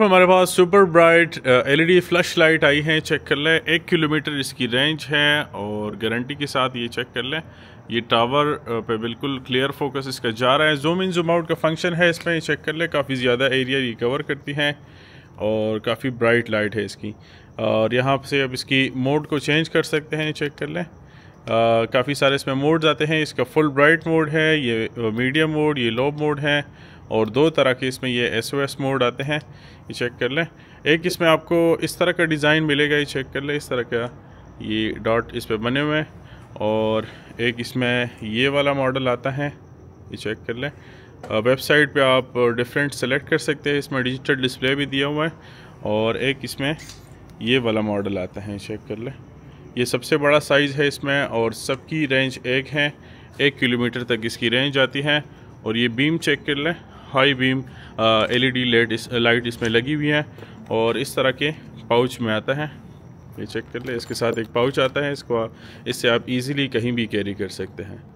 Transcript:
हमारे पास super bright LED flash light आई है चेक कर लें एक किलोमीटर इसकी रेंज है और गारंटी के साथ ये चेक कर लें ये टावर पे बिल्कुल क्लियर फोकस इसका जा रहा है जूम इन जूम आउट का फंक्शन है इसमें ये चेक कर लें काफ़ी ज़्यादा एरिया ये कवर करती हैं और काफ़ी ब्राइट लाइट है इसकी और यहाँ से अब इसकी मोड को चेंज कर सकते हैं चेक कर लें काफ़ी सारे इसमें मोड्स आते हैं इसका फुल ब्राइट मोड है ये मीडियम मोड ये लो मोड है और दो तरह के इसमें ये एस ओ एस मोड आते हैं ये चेक कर लें एक इसमें आपको इस तरह का डिज़ाइन मिलेगा ये चेक कर लें इस तरह का ये डॉट इस पर बने हुए हैं और एक इसमें ये वाला मॉडल आता है ये चेक कर लें वेबसाइट पे आप डिफरेंट सेलेक्ट कर सकते हैं इसमें डिजिटल डिस्प्ले भी दिया हुआ है और एक इसमें ये वाला मॉडल आता है चेक कर लें ये सबसे बड़ा साइज़ है इसमें और सबकी रेंज एक है एक किलोमीटर तक इसकी रेंज आती है और ये बीम चेक कर लें हाई बीम एलईडी लाइट इस लाइट इसमें लगी हुई है और इस तरह के पाउच में आता है ये चेक कर लें इसके साथ एक पाउच आता है इसको इससे आप इजीली कहीं भी कैरी कर सकते हैं